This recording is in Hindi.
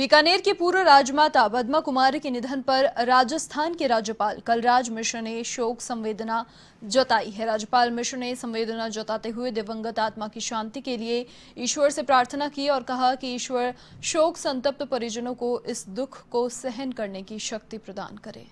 बीकानेर के पूर्व राजमाता पदमा कुमारी के निधन पर राजस्थान के राज्यपाल कलराज मिश्र ने शोक संवेदना जताई है राज्यपाल मिश्र ने संवेदना जताते हुए दिवंगत आत्मा की शांति के लिए ईश्वर से प्रार्थना की और कहा कि ईश्वर शोक संतप्त परिजनों को इस दुख को सहन करने की शक्ति प्रदान करे